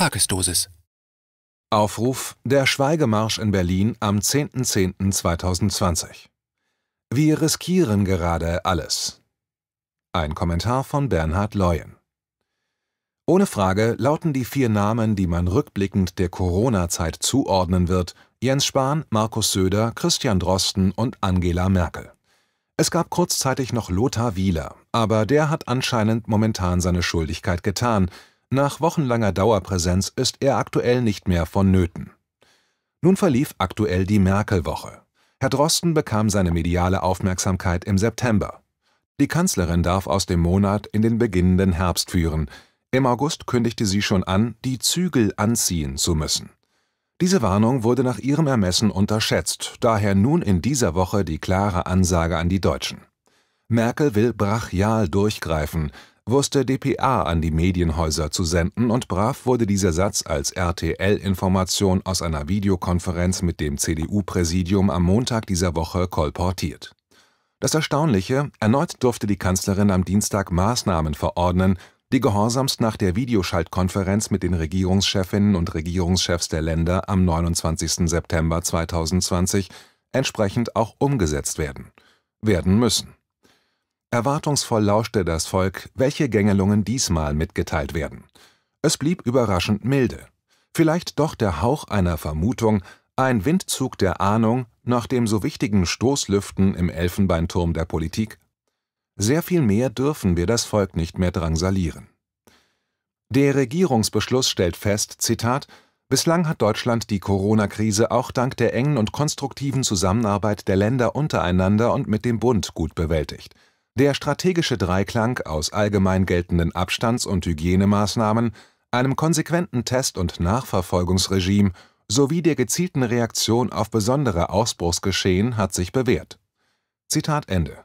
Tagesdosis. Aufruf der Schweigemarsch in Berlin am 10.10.2020. Wir riskieren gerade alles. Ein Kommentar von Bernhard Leuen. Ohne Frage lauten die vier Namen, die man rückblickend der Corona-Zeit zuordnen wird, Jens Spahn, Markus Söder, Christian Drosten und Angela Merkel. Es gab kurzzeitig noch Lothar Wieler, aber der hat anscheinend momentan seine Schuldigkeit getan, nach wochenlanger Dauerpräsenz ist er aktuell nicht mehr vonnöten. Nun verlief aktuell die Merkel-Woche. Herr Drosten bekam seine mediale Aufmerksamkeit im September. Die Kanzlerin darf aus dem Monat in den beginnenden Herbst führen. Im August kündigte sie schon an, die Zügel anziehen zu müssen. Diese Warnung wurde nach ihrem Ermessen unterschätzt, daher nun in dieser Woche die klare Ansage an die Deutschen. Merkel will brachial durchgreifen, wusste dpa an die Medienhäuser zu senden und brav wurde dieser Satz als RTL-Information aus einer Videokonferenz mit dem CDU-Präsidium am Montag dieser Woche kolportiert. Das Erstaunliche, erneut durfte die Kanzlerin am Dienstag Maßnahmen verordnen, die gehorsamst nach der Videoschaltkonferenz mit den Regierungschefinnen und Regierungschefs der Länder am 29. September 2020 entsprechend auch umgesetzt werden, werden müssen. Erwartungsvoll lauschte das Volk, welche Gängelungen diesmal mitgeteilt werden. Es blieb überraschend milde. Vielleicht doch der Hauch einer Vermutung, ein Windzug der Ahnung nach dem so wichtigen Stoßlüften im Elfenbeinturm der Politik? Sehr viel mehr dürfen wir das Volk nicht mehr drangsalieren. Der Regierungsbeschluss stellt fest, Zitat, Bislang hat Deutschland die Corona-Krise auch dank der engen und konstruktiven Zusammenarbeit der Länder untereinander und mit dem Bund gut bewältigt. Der strategische Dreiklang aus allgemein geltenden Abstands und Hygienemaßnahmen, einem konsequenten Test und Nachverfolgungsregime sowie der gezielten Reaktion auf besondere Ausbruchsgeschehen hat sich bewährt. “– Zitat Ende.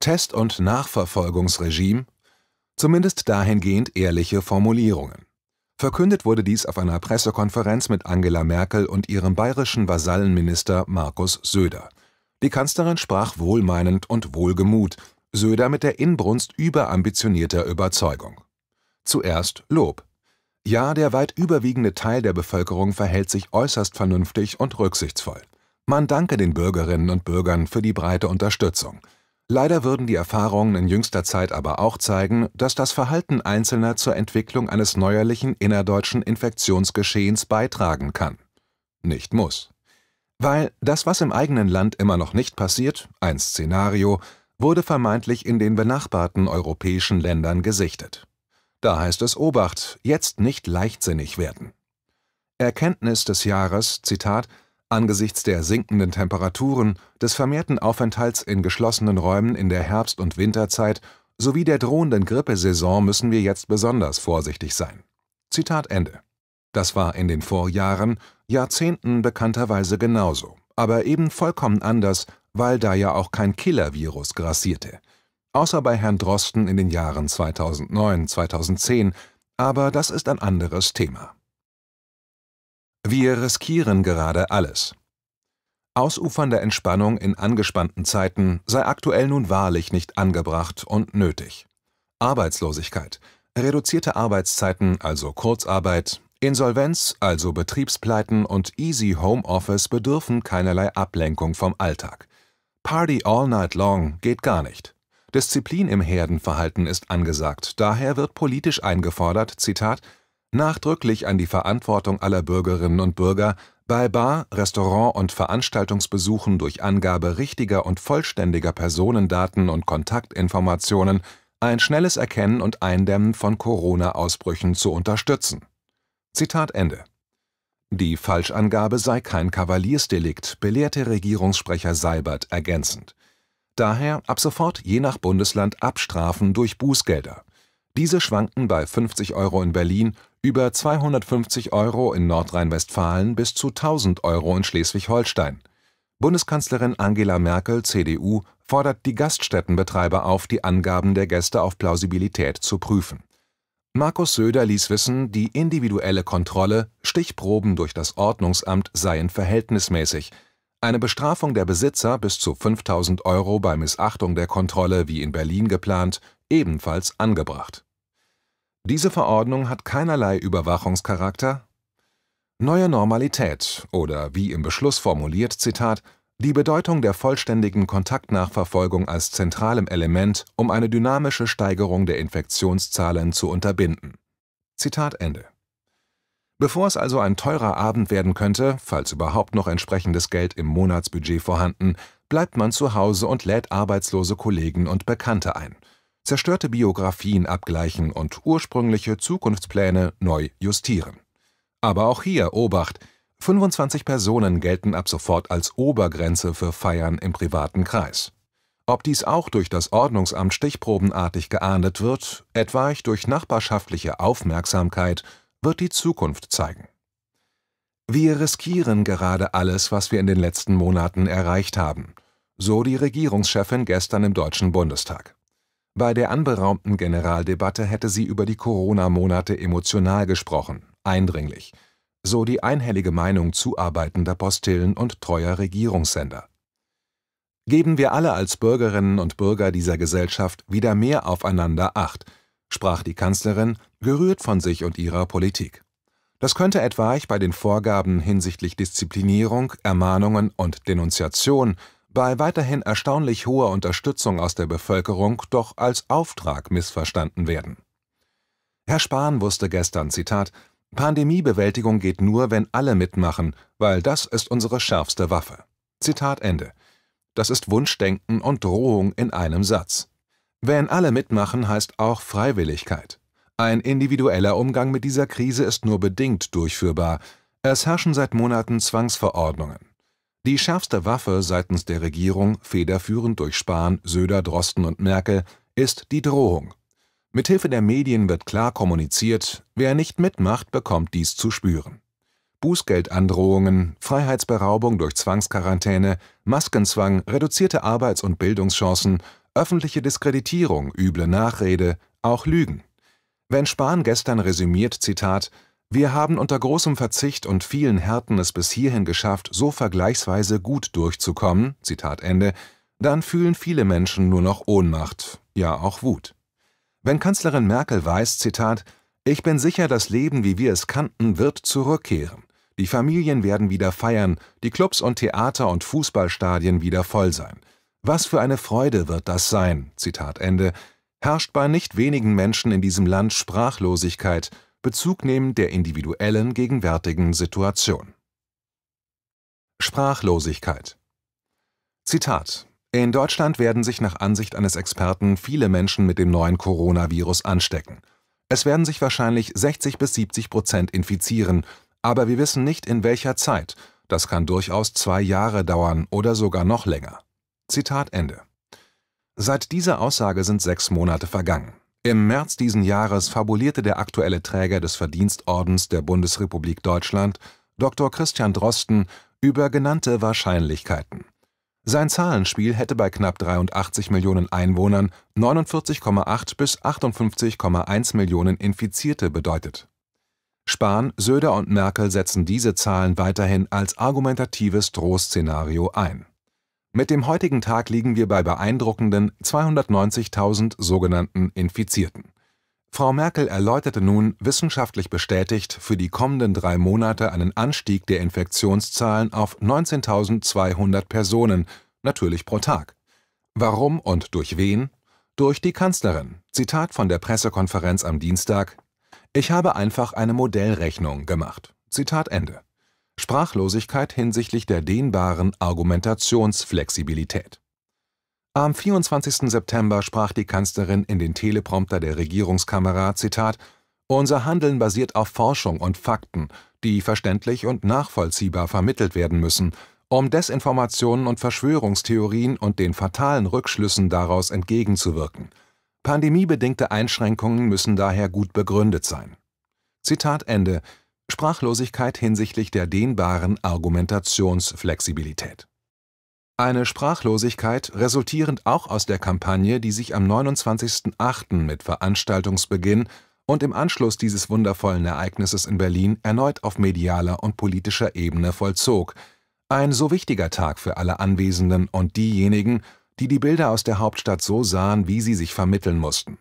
Test und Nachverfolgungsregime – zumindest dahingehend ehrliche Formulierungen. Verkündet wurde dies auf einer Pressekonferenz mit Angela Merkel und ihrem bayerischen Vasallenminister Markus Söder. Die Kanzlerin sprach wohlmeinend und wohlgemut Söder mit der Inbrunst überambitionierter Überzeugung. Zuerst Lob. Ja, der weit überwiegende Teil der Bevölkerung verhält sich äußerst vernünftig und rücksichtsvoll. Man danke den Bürgerinnen und Bürgern für die breite Unterstützung. Leider würden die Erfahrungen in jüngster Zeit aber auch zeigen, dass das Verhalten Einzelner zur Entwicklung eines neuerlichen innerdeutschen Infektionsgeschehens beitragen kann. Nicht muss. Weil das, was im eigenen Land immer noch nicht passiert, ein Szenario, wurde vermeintlich in den benachbarten europäischen Ländern gesichtet. Da heißt es Obacht, jetzt nicht leichtsinnig werden. Erkenntnis des Jahres, Zitat, angesichts der sinkenden Temperaturen, des vermehrten Aufenthalts in geschlossenen Räumen in der Herbst- und Winterzeit sowie der drohenden Grippesaison müssen wir jetzt besonders vorsichtig sein. Zitat Ende. Das war in den Vorjahren, Jahrzehnten bekannterweise genauso, aber eben vollkommen anders weil da ja auch kein Killer-Virus grassierte. Außer bei Herrn Drosten in den Jahren 2009, 2010, aber das ist ein anderes Thema. Wir riskieren gerade alles. Ausufernde Entspannung in angespannten Zeiten sei aktuell nun wahrlich nicht angebracht und nötig. Arbeitslosigkeit, reduzierte Arbeitszeiten, also Kurzarbeit, Insolvenz, also Betriebspleiten und Easy Home Office bedürfen keinerlei Ablenkung vom Alltag. Party all night long geht gar nicht. Disziplin im Herdenverhalten ist angesagt, daher wird politisch eingefordert, Zitat, nachdrücklich an die Verantwortung aller Bürgerinnen und Bürger, bei Bar-, Restaurant- und Veranstaltungsbesuchen durch Angabe richtiger und vollständiger Personendaten und Kontaktinformationen ein schnelles Erkennen und Eindämmen von Corona-Ausbrüchen zu unterstützen. Zitat Ende. Die Falschangabe sei kein Kavaliersdelikt, belehrte Regierungssprecher Seibert ergänzend. Daher ab sofort je nach Bundesland Abstrafen durch Bußgelder. Diese schwanken bei 50 Euro in Berlin, über 250 Euro in Nordrhein-Westfalen bis zu 1000 Euro in Schleswig-Holstein. Bundeskanzlerin Angela Merkel, CDU, fordert die Gaststättenbetreiber auf, die Angaben der Gäste auf Plausibilität zu prüfen Markus Söder ließ wissen, die individuelle Kontrolle, Stichproben durch das Ordnungsamt seien verhältnismäßig. Eine Bestrafung der Besitzer bis zu 5000 Euro bei Missachtung der Kontrolle, wie in Berlin geplant, ebenfalls angebracht. Diese Verordnung hat keinerlei Überwachungscharakter. Neue Normalität oder wie im Beschluss formuliert, Zitat, die Bedeutung der vollständigen Kontaktnachverfolgung als zentralem Element, um eine dynamische Steigerung der Infektionszahlen zu unterbinden. Zitat Ende. Bevor es also ein teurer Abend werden könnte, falls überhaupt noch entsprechendes Geld im Monatsbudget vorhanden, bleibt man zu Hause und lädt arbeitslose Kollegen und Bekannte ein. Zerstörte Biografien abgleichen und ursprüngliche Zukunftspläne neu justieren. Aber auch hier, Obacht, 25 Personen gelten ab sofort als Obergrenze für Feiern im privaten Kreis. Ob dies auch durch das Ordnungsamt stichprobenartig geahndet wird, etwa durch nachbarschaftliche Aufmerksamkeit, wird die Zukunft zeigen. Wir riskieren gerade alles, was wir in den letzten Monaten erreicht haben, so die Regierungschefin gestern im Deutschen Bundestag. Bei der anberaumten Generaldebatte hätte sie über die Corona-Monate emotional gesprochen, eindringlich – so die einhellige Meinung zuarbeitender Postillen und treuer Regierungssender. Geben wir alle als Bürgerinnen und Bürger dieser Gesellschaft wieder mehr aufeinander Acht, sprach die Kanzlerin, gerührt von sich und ihrer Politik. Das könnte etwa ich bei den Vorgaben hinsichtlich Disziplinierung, Ermahnungen und Denunziation bei weiterhin erstaunlich hoher Unterstützung aus der Bevölkerung doch als Auftrag missverstanden werden. Herr Spahn wusste gestern, Zitat, Pandemiebewältigung geht nur, wenn alle mitmachen, weil das ist unsere schärfste Waffe. Zitat Ende. Das ist Wunschdenken und Drohung in einem Satz. Wenn alle mitmachen, heißt auch Freiwilligkeit. Ein individueller Umgang mit dieser Krise ist nur bedingt durchführbar. Es herrschen seit Monaten Zwangsverordnungen. Die schärfste Waffe seitens der Regierung, federführend durch Spahn, Söder, Drosten und Merkel, ist die Drohung. Mithilfe der Medien wird klar kommuniziert, wer nicht mitmacht, bekommt dies zu spüren. Bußgeldandrohungen, Freiheitsberaubung durch Zwangsquarantäne, Maskenzwang, reduzierte Arbeits- und Bildungschancen, öffentliche Diskreditierung, üble Nachrede, auch Lügen. Wenn Spahn gestern resümiert, Zitat, wir haben unter großem Verzicht und vielen Härten es bis hierhin geschafft, so vergleichsweise gut durchzukommen, Zitat Ende, dann fühlen viele Menschen nur noch Ohnmacht, ja auch Wut. Wenn Kanzlerin Merkel weiß, Zitat, ich bin sicher, das Leben, wie wir es kannten, wird zurückkehren. Die Familien werden wieder feiern, die Clubs und Theater und Fußballstadien wieder voll sein. Was für eine Freude wird das sein? Zitat Ende. Herrscht bei nicht wenigen Menschen in diesem Land Sprachlosigkeit, Bezug nehmen der individuellen gegenwärtigen Situation. Sprachlosigkeit. Zitat in Deutschland werden sich nach Ansicht eines Experten viele Menschen mit dem neuen Coronavirus anstecken. Es werden sich wahrscheinlich 60 bis 70 Prozent infizieren, aber wir wissen nicht in welcher Zeit. Das kann durchaus zwei Jahre dauern oder sogar noch länger. Zitat Ende. Seit dieser Aussage sind sechs Monate vergangen. Im März diesen Jahres fabulierte der aktuelle Träger des Verdienstordens der Bundesrepublik Deutschland, Dr. Christian Drosten, über genannte Wahrscheinlichkeiten. Sein Zahlenspiel hätte bei knapp 83 Millionen Einwohnern 49,8 bis 58,1 Millionen Infizierte bedeutet. Spahn, Söder und Merkel setzen diese Zahlen weiterhin als argumentatives Drohszenario ein. Mit dem heutigen Tag liegen wir bei beeindruckenden 290.000 sogenannten Infizierten. Frau Merkel erläuterte nun, wissenschaftlich bestätigt, für die kommenden drei Monate einen Anstieg der Infektionszahlen auf 19.200 Personen, natürlich pro Tag. Warum und durch wen? Durch die Kanzlerin. Zitat von der Pressekonferenz am Dienstag. Ich habe einfach eine Modellrechnung gemacht. Zitat Ende. Sprachlosigkeit hinsichtlich der dehnbaren Argumentationsflexibilität. Am 24. September sprach die Kanzlerin in den Teleprompter der Regierungskamera, Zitat, unser Handeln basiert auf Forschung und Fakten, die verständlich und nachvollziehbar vermittelt werden müssen, um Desinformationen und Verschwörungstheorien und den fatalen Rückschlüssen daraus entgegenzuwirken. Pandemiebedingte Einschränkungen müssen daher gut begründet sein. Zitat Ende. Sprachlosigkeit hinsichtlich der dehnbaren Argumentationsflexibilität. Eine Sprachlosigkeit, resultierend auch aus der Kampagne, die sich am 29.08. mit Veranstaltungsbeginn und im Anschluss dieses wundervollen Ereignisses in Berlin erneut auf medialer und politischer Ebene vollzog. Ein so wichtiger Tag für alle Anwesenden und diejenigen, die die Bilder aus der Hauptstadt so sahen, wie sie sich vermitteln mussten.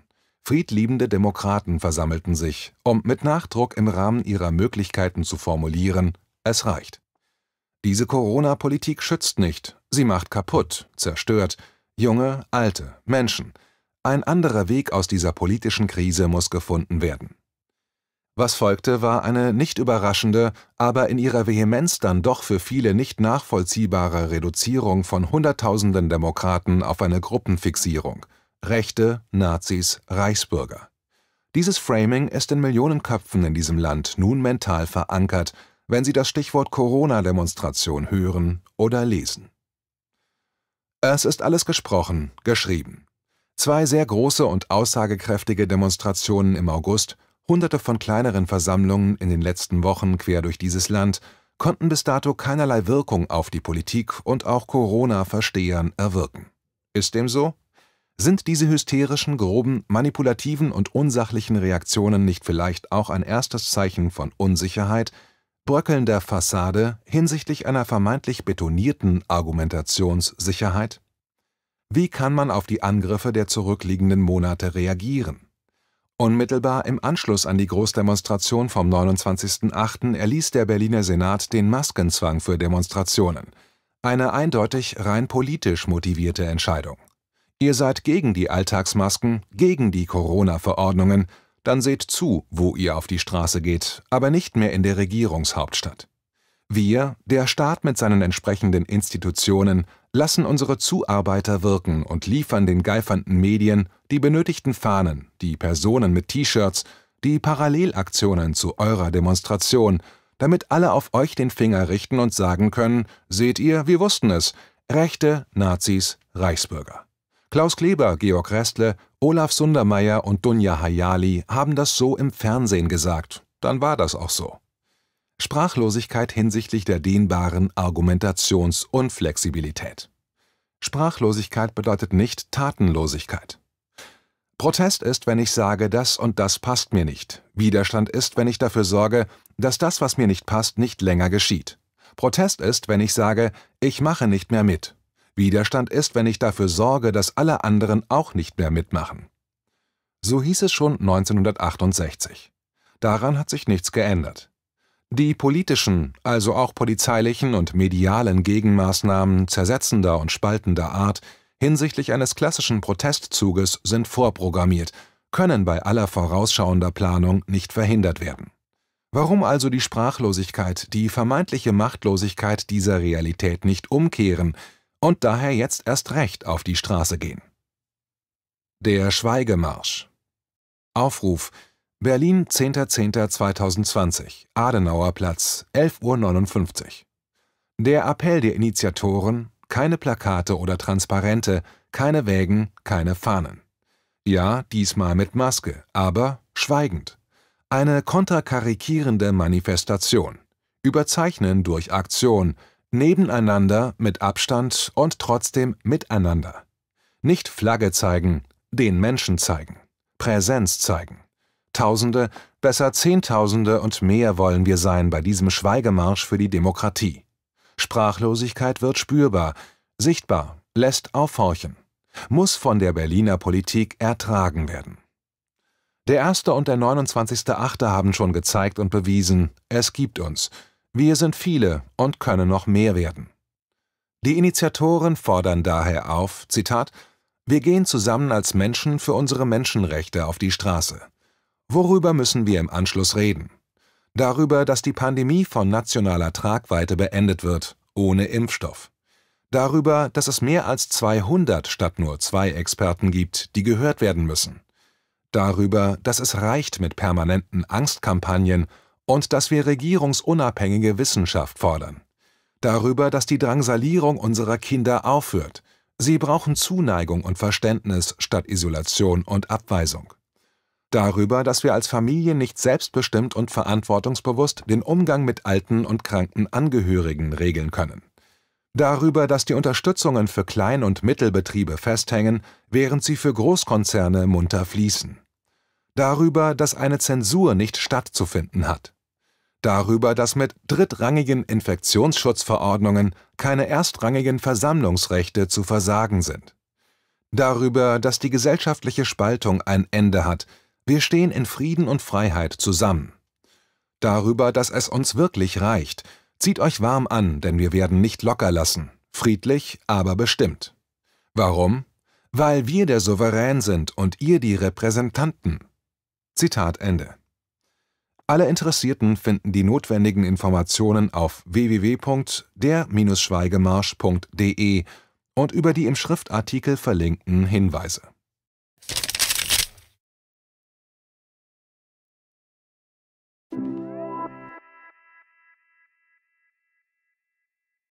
Friedliebende Demokraten versammelten sich, um mit Nachdruck im Rahmen ihrer Möglichkeiten zu formulieren, es reicht. Diese Corona-Politik schützt nicht, Sie macht kaputt, zerstört, junge, alte, Menschen. Ein anderer Weg aus dieser politischen Krise muss gefunden werden. Was folgte, war eine nicht überraschende, aber in ihrer Vehemenz dann doch für viele nicht nachvollziehbare Reduzierung von Hunderttausenden Demokraten auf eine Gruppenfixierung. Rechte, Nazis, Reichsbürger. Dieses Framing ist in Millionen Köpfen in diesem Land nun mental verankert, wenn Sie das Stichwort Corona-Demonstration hören oder lesen. Es ist alles gesprochen, geschrieben. Zwei sehr große und aussagekräftige Demonstrationen im August, hunderte von kleineren Versammlungen in den letzten Wochen quer durch dieses Land konnten bis dato keinerlei Wirkung auf die Politik und auch Corona-Verstehern erwirken. Ist dem so? Sind diese hysterischen, groben, manipulativen und unsachlichen Reaktionen nicht vielleicht auch ein erstes Zeichen von Unsicherheit, bröckelnder Fassade hinsichtlich einer vermeintlich betonierten Argumentationssicherheit? Wie kann man auf die Angriffe der zurückliegenden Monate reagieren? Unmittelbar im Anschluss an die Großdemonstration vom 29.08. erließ der Berliner Senat den Maskenzwang für Demonstrationen. Eine eindeutig rein politisch motivierte Entscheidung. Ihr seid gegen die Alltagsmasken, gegen die Corona-Verordnungen, dann seht zu, wo ihr auf die Straße geht, aber nicht mehr in der Regierungshauptstadt. Wir, der Staat mit seinen entsprechenden Institutionen, lassen unsere Zuarbeiter wirken und liefern den geifernden Medien die benötigten Fahnen, die Personen mit T-Shirts, die Parallelaktionen zu eurer Demonstration, damit alle auf euch den Finger richten und sagen können, seht ihr, wir wussten es, Rechte, Nazis, Reichsbürger. Klaus Kleber, Georg Restle, Olaf Sundermeier und Dunja Hayali haben das so im Fernsehen gesagt, dann war das auch so. Sprachlosigkeit hinsichtlich der dehnbaren Argumentationsunflexibilität. Sprachlosigkeit bedeutet nicht Tatenlosigkeit. Protest ist, wenn ich sage, das und das passt mir nicht. Widerstand ist, wenn ich dafür sorge, dass das, was mir nicht passt, nicht länger geschieht. Protest ist, wenn ich sage, ich mache nicht mehr mit. Widerstand ist, wenn ich dafür sorge, dass alle anderen auch nicht mehr mitmachen. So hieß es schon 1968. Daran hat sich nichts geändert. Die politischen, also auch polizeilichen und medialen Gegenmaßnahmen zersetzender und spaltender Art hinsichtlich eines klassischen Protestzuges sind vorprogrammiert, können bei aller vorausschauender Planung nicht verhindert werden. Warum also die Sprachlosigkeit, die vermeintliche Machtlosigkeit dieser Realität nicht umkehren, und daher jetzt erst recht auf die Straße gehen. Der Schweigemarsch Aufruf Berlin 10.10.2020 Adenauerplatz 11.59 Uhr Der Appell der Initiatoren keine Plakate oder Transparente, keine Wägen, keine Fahnen. Ja, diesmal mit Maske, aber schweigend. Eine konterkarikierende Manifestation. Überzeichnen durch Aktion, Nebeneinander, mit Abstand und trotzdem miteinander. Nicht Flagge zeigen, den Menschen zeigen. Präsenz zeigen. Tausende, besser Zehntausende und mehr wollen wir sein bei diesem Schweigemarsch für die Demokratie. Sprachlosigkeit wird spürbar, sichtbar, lässt aufhorchen, muss von der Berliner Politik ertragen werden. Der 1. und der 29.8. haben schon gezeigt und bewiesen, es gibt uns, wir sind viele und können noch mehr werden. Die Initiatoren fordern daher auf, Zitat, wir gehen zusammen als Menschen für unsere Menschenrechte auf die Straße. Worüber müssen wir im Anschluss reden? Darüber, dass die Pandemie von nationaler Tragweite beendet wird, ohne Impfstoff. Darüber, dass es mehr als 200 statt nur zwei Experten gibt, die gehört werden müssen. Darüber, dass es reicht mit permanenten Angstkampagnen und dass wir regierungsunabhängige Wissenschaft fordern. Darüber, dass die Drangsalierung unserer Kinder aufhört. Sie brauchen Zuneigung und Verständnis statt Isolation und Abweisung. Darüber, dass wir als Familie nicht selbstbestimmt und verantwortungsbewusst den Umgang mit alten und kranken Angehörigen regeln können. Darüber, dass die Unterstützungen für Klein- und Mittelbetriebe festhängen, während sie für Großkonzerne munter fließen. Darüber, dass eine Zensur nicht stattzufinden hat darüber, dass mit drittrangigen Infektionsschutzverordnungen keine erstrangigen Versammlungsrechte zu versagen sind. Darüber, dass die gesellschaftliche Spaltung ein Ende hat, wir stehen in Frieden und Freiheit zusammen. Darüber, dass es uns wirklich reicht, zieht euch warm an, denn wir werden nicht locker lassen, friedlich, aber bestimmt. Warum? Weil wir der Souverän sind und ihr die Repräsentanten. Zitat Ende. Alle Interessierten finden die notwendigen Informationen auf www.der-schweigemarsch.de und über die im Schriftartikel verlinkten Hinweise